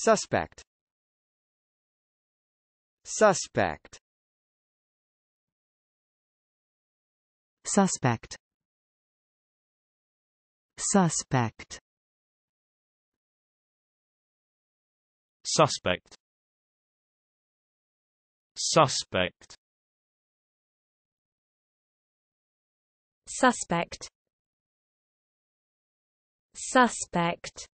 Suspect. Suspect. Suspect. Suspect. Suspect. Suspect. Suspect. Suspect.